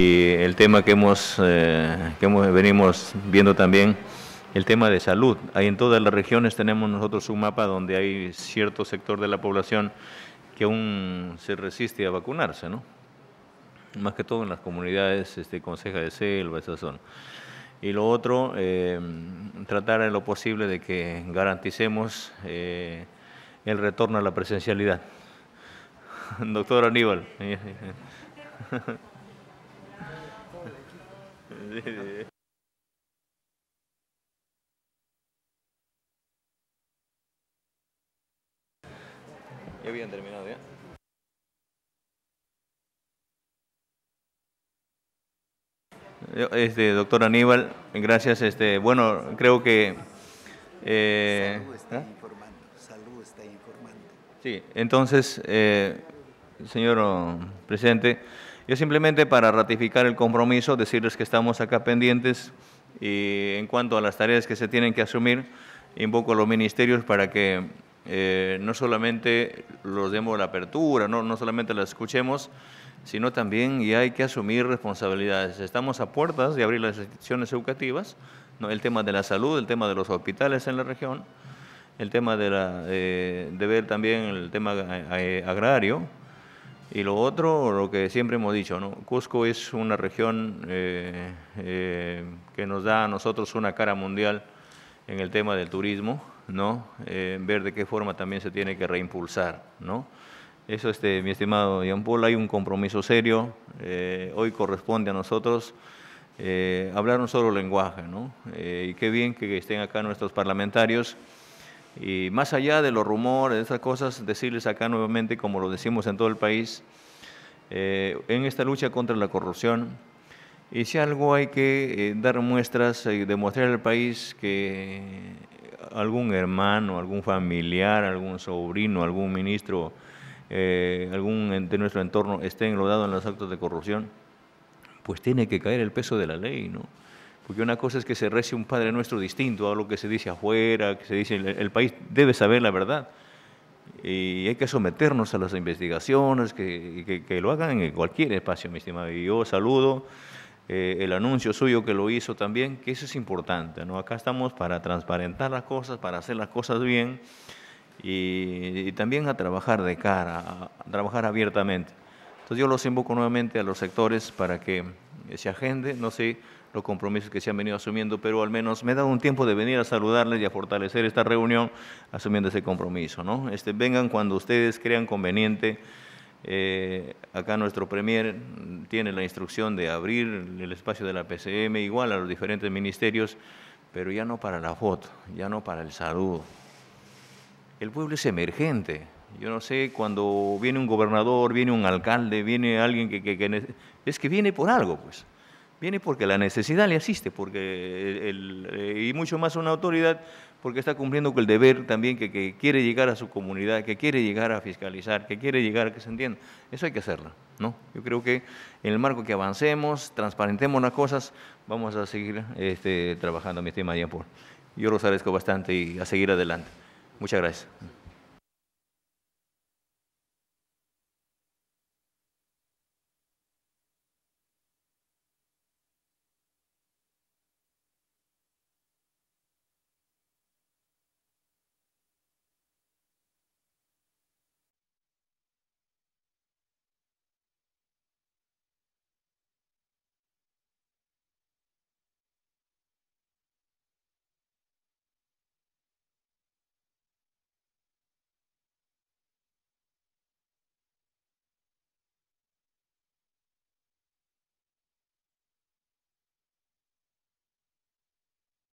Y el tema que hemos, eh, que hemos, venimos viendo también, el tema de salud. Ahí en todas las regiones tenemos nosotros un mapa donde hay cierto sector de la población que aún se resiste a vacunarse, ¿no? Más que todo en las comunidades, este, conseja de selva, esa zona. Y lo otro, eh, tratar en lo posible de que garanticemos eh, el retorno a la presencialidad. Doctor Aníbal. Ya habían terminado ya. Este, doctor Aníbal, gracias. Este, bueno, creo que... Eh, salud está ¿eh? informando, salud está informando. Sí, entonces, eh, señor presidente, yo simplemente para ratificar el compromiso, decirles que estamos acá pendientes y en cuanto a las tareas que se tienen que asumir, invoco a los ministerios para que eh, no solamente los demos la apertura, no, no solamente las escuchemos, sino también y hay que asumir responsabilidades. Estamos a puertas de abrir las instituciones educativas, ¿no? el tema de la salud, el tema de los hospitales en la región, el tema de, la, eh, de ver también el tema eh, agrario, y lo otro, lo que siempre hemos dicho, ¿no? Cusco es una región eh, eh, que nos da a nosotros una cara mundial en el tema del turismo, ¿no? Eh, ver de qué forma también se tiene que reimpulsar, ¿no? Eso, este, mi estimado Jean Paul, hay un compromiso serio. hoy corresponde a nosotros hablar un solo lenguaje, ¿no? y qué bien que estén acá nuestros parlamentarios y más allá de los rumores, de esas cosas, decirles acá nuevamente, como lo decimos en todo el país, eh, en esta lucha contra la corrupción, y si algo hay que eh, dar muestras y demostrar al país que algún hermano, algún familiar, algún sobrino, algún ministro, eh, algún de nuestro entorno esté enlodado en los actos de corrupción, pues tiene que caer el peso de la ley, ¿no? Porque una cosa es que se rece un Padre Nuestro distinto a lo que se dice afuera, que se dice, el país debe saber la verdad. Y hay que someternos a las investigaciones, que, lo hagan en cualquier espacio, mi estimado. Y yo saludo eh, el anuncio suyo que lo hizo también, que eso es importante. ¿no? Acá estamos para transparentar las cosas, para hacer las cosas bien y, también a trabajar de cara, trabajar abiertamente. Entonces yo los invoco nuevamente a los sectores para que se agende, no sé los compromisos que se han venido asumiendo, pero al menos me he dado un tiempo de venir a saludarles y a fortalecer esta reunión asumiendo ese compromiso. ¿no? Este, vengan cuando ustedes crean conveniente. Eh, acá nuestro Premier tiene la instrucción de abrir el espacio de la PCM igual a los diferentes ministerios, pero ya no para la foto, ya no para el saludo. El pueblo es emergente. Yo no sé, cuando viene un gobernador, viene un alcalde, viene alguien que es que viene por algo, pues. Viene porque la necesidad le asiste, porque eh, y mucho más una autoridad, porque está cumpliendo con el deber también que, quiere llegar a su comunidad, que quiere llegar a fiscalizar, que quiere llegar a que se entienda. Eso hay que hacerlo, ¿no? Yo creo que en el marco que avancemos, transparentemos las cosas, vamos a seguir este, trabajando, mi estimada Jean Yo los agradezco bastante y a seguir adelante. Muchas gracias.